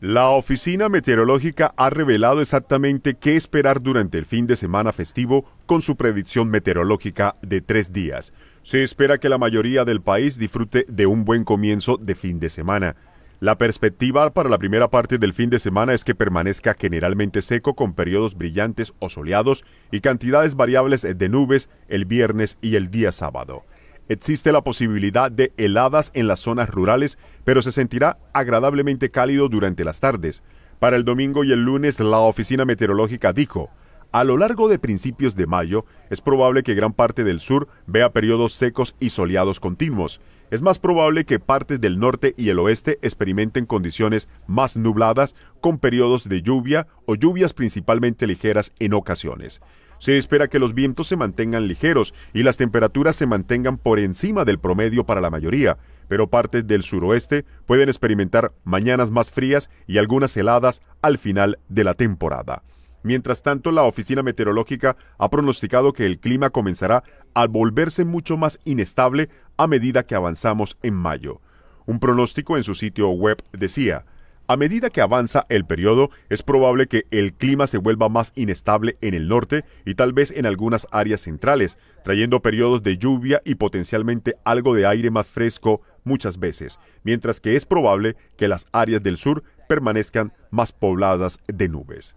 La Oficina Meteorológica ha revelado exactamente qué esperar durante el fin de semana festivo con su predicción meteorológica de tres días. Se espera que la mayoría del país disfrute de un buen comienzo de fin de semana. La perspectiva para la primera parte del fin de semana es que permanezca generalmente seco con periodos brillantes o soleados y cantidades variables de nubes el viernes y el día sábado. Existe la posibilidad de heladas en las zonas rurales, pero se sentirá agradablemente cálido durante las tardes. Para el domingo y el lunes, la oficina meteorológica dijo, a lo largo de principios de mayo, es probable que gran parte del sur vea periodos secos y soleados continuos es más probable que partes del norte y el oeste experimenten condiciones más nubladas con periodos de lluvia o lluvias principalmente ligeras en ocasiones. Se espera que los vientos se mantengan ligeros y las temperaturas se mantengan por encima del promedio para la mayoría, pero partes del suroeste pueden experimentar mañanas más frías y algunas heladas al final de la temporada. Mientras tanto, la Oficina Meteorológica ha pronosticado que el clima comenzará a volverse mucho más inestable a medida que avanzamos en mayo. Un pronóstico en su sitio web decía, a medida que avanza el periodo, es probable que el clima se vuelva más inestable en el norte y tal vez en algunas áreas centrales, trayendo periodos de lluvia y potencialmente algo de aire más fresco muchas veces, mientras que es probable que las áreas del sur permanezcan más pobladas de nubes.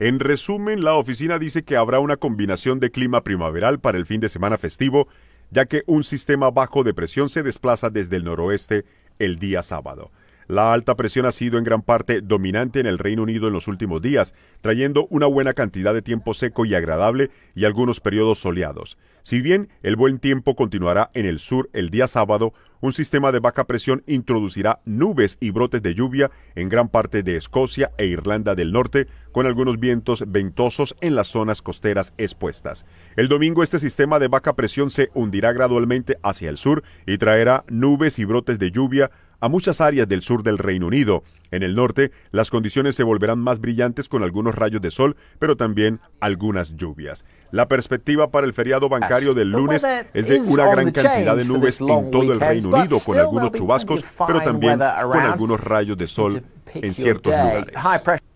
En resumen, la oficina dice que habrá una combinación de clima primaveral para el fin de semana festivo, ya que un sistema bajo de presión se desplaza desde el noroeste el día sábado. La alta presión ha sido en gran parte dominante en el Reino Unido en los últimos días, trayendo una buena cantidad de tiempo seco y agradable y algunos periodos soleados. Si bien el buen tiempo continuará en el sur el día sábado, un sistema de baja presión introducirá nubes y brotes de lluvia en gran parte de Escocia e Irlanda del Norte, con algunos vientos ventosos en las zonas costeras expuestas. El domingo este sistema de baja presión se hundirá gradualmente hacia el sur y traerá nubes y brotes de lluvia a muchas áreas del sur del Reino Unido. En el norte, las condiciones se volverán más brillantes con algunos rayos de sol, pero también algunas lluvias. La perspectiva para el feriado bancario del lunes es de una gran cantidad de nubes en todo el Reino Unido, con algunos chubascos, pero también con algunos rayos de sol en ciertos lugares.